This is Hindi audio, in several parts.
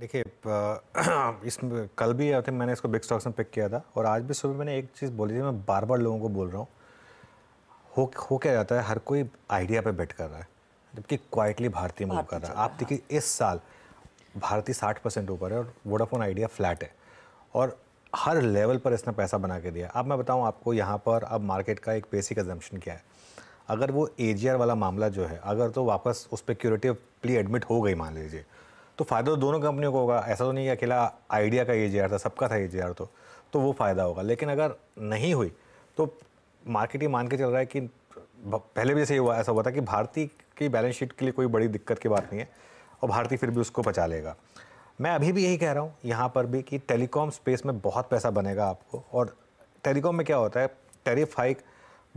देखिए इसमें कल भी आते मैंने इसको बिग स्टॉक्स में पिक किया था और आज भी सुबह मैंने एक चीज़ बोली थी मैं बार बार लोगों को बोल रहा हूँ हो हो क्या जाता है हर कोई आइडिया पे बेट कर रहा है जबकि क्वाइटली भारतीय मूव कर रहा है आप देखिए इस साल भारतीय साठ परसेंट ऊपर है और वोडाफोन आइडिया फ्लैट है और हर लेवल पर इसने पैसा बना के दिया अब मैं बताऊँ आपको यहाँ पर अब मार्केट का एक बेसिक एजम्पन क्या है अगर वो ए वाला मामला जो है अगर तो वापस उस पर क्यूरेटिवली प्ली एडमिट हो गई मान लीजिए तो फ़ायदा तो दोनों कंपनियों को होगा ऐसा तो नहीं कि अकेला आइडिया का ए था सबका था ए तो तो वो फ़ायदा होगा लेकिन अगर नहीं हुई तो मार्केट ये मान के चल रहा है कि पहले भी जैसे हुआ ऐसा हुआ था कि भारती की बैलेंस शीट के लिए कोई बड़ी दिक्कत की बात नहीं है और भारती फिर भी उसको बचा लेगा मैं अभी भी यही कह रहा हूँ यहाँ पर भी कि टेलीकॉम स्पेस में बहुत पैसा बनेगा आपको और टेलीकॉम में क्या होता है टेरिफ हाइक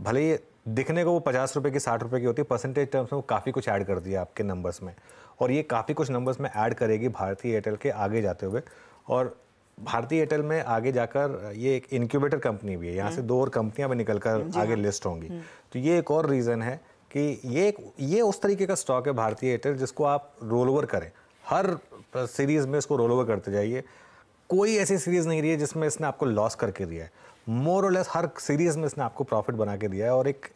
भले ही दिखने को वो पचास रुपये की साठ रुपये की होती है परसेंटेज टर्म्स में वो काफ़ी कुछ ऐड कर दिया आपके नंबर्स में और ये काफ़ी कुछ नंबर्स में ऐड करेगी भारतीय एयरटेल के आगे जाते हुए और भारतीय एयरटेल में आगे जाकर ये एक इनक्यूबेटर कंपनी भी है यहाँ से हम्म। दो और कंपनियाँ भी निकल कर आगे लिस्ट हाँ। होंगी हम्म। तो ये एक और रीज़न है कि ये ये उस तरीके का स्टॉक है भारतीय एयरटेल जिसको आप रोल ओवर करें हर सीरीज़ में इसको रोल ओवर करते जाइए कोई ऐसी सीरीज़ नहीं रही है जिसमें इसने आपको लॉस करके दिया है मोर और लेस हर सीरीज़ में इसने आपको प्रॉफिट बना के दिया है और एक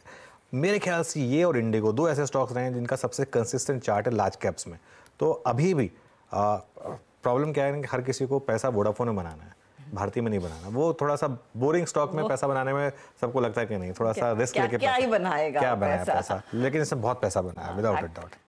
मेरे ख्याल से ये और इंडिगो दो ऐसे स्टॉक्स रहे हैं जिनका सबसे कंसिस्टेंट चार्ट है लार्ज कैप्स में तो अभी भी प्रॉब्लम क्या है कि हर किसी को पैसा वोडाफोन में बनाना है भारतीय में नहीं बनाना वो थोड़ा सा बोरिंग स्टॉक में पैसा बनाने में सबको लगता है कि नहीं थोड़ा सा रिस्क लेके क्या ही बनाएगा क्या बनाया पैसा, पैसा। लेकिन इसमें बहुत पैसा बनाया विदाउट हाँ। डाउट